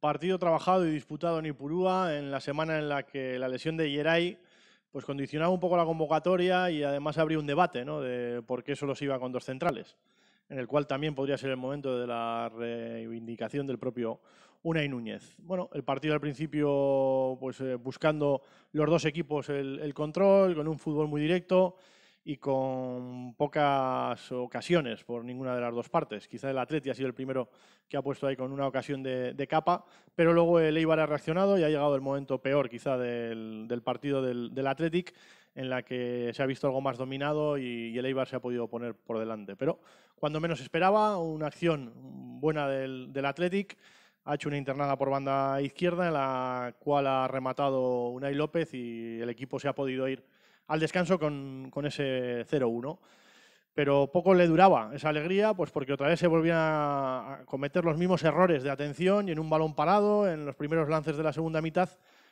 Partido trabajado y disputado en Ipurúa, en la semana en la que la lesión de Yeray pues condicionaba un poco la convocatoria y además abrió un debate ¿no? de por qué solo se iba con dos centrales, en el cual también podría ser el momento de la reivindicación del propio Unai Núñez. Bueno, el partido al principio pues eh, buscando los dos equipos el control, con un fútbol muy directo, y con pocas ocasiones por ninguna de las dos partes. Quizá el Atleti ha sido el primero que ha puesto ahí con una ocasión de, capa, pero luego el Eibar ha reaccionado y ha llegado el momento peor quizá del, partido del, del Athletic, en la que se ha visto algo más dominado y, el Eibar se ha podido poner por delante. Pero cuando menos esperaba, una acción buena del, del Athletic, ha hecho una internada por banda izquierda en la cual ha rematado Unai López y el equipo se ha podido ir al descanso con, ese 0-1. Pero poco le duraba esa alegría, pues porque otra vez se volvía a cometer los mismos errores de atención y en un balón parado, en los primeros lances de la segunda mitad,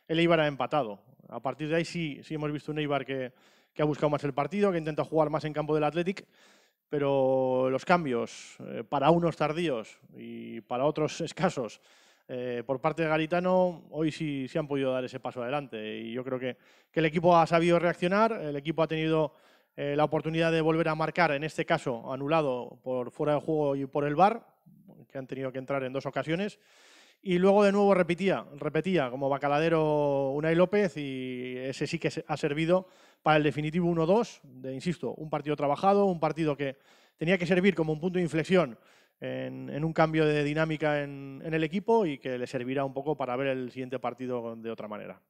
el Eibar ha empatado. A partir de ahí sí, sí hemos visto un Eibar que, ha buscado más el partido, que intenta jugar más en campo del Athletic, pero los cambios, eh, para unos tardíos y para otros escasos, eh, por parte de Garitano, hoy sí, se han podido dar ese paso adelante. Y yo creo que, el equipo ha sabido reaccionar, el equipo ha tenido eh, la oportunidad de volver a marcar, en este caso anulado por fuera de juego y por el VAR, que han tenido que entrar en dos ocasiones. Y luego de nuevo repetía, repetía como bacaladero Unai López y ese sí que ha servido para el definitivo 1-2, de, insisto, un partido trabajado, un partido que, tenía que servir como un punto de inflexión en, un cambio de dinámica en el equipo y que le servirá un poco para ver el siguiente partido de otra manera.